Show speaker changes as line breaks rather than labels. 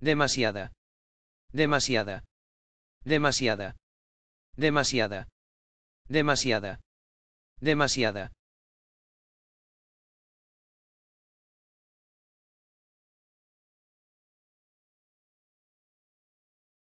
Demasiada. Demasiada. Demasiada. Demasiada. Demasiada. Demasiada.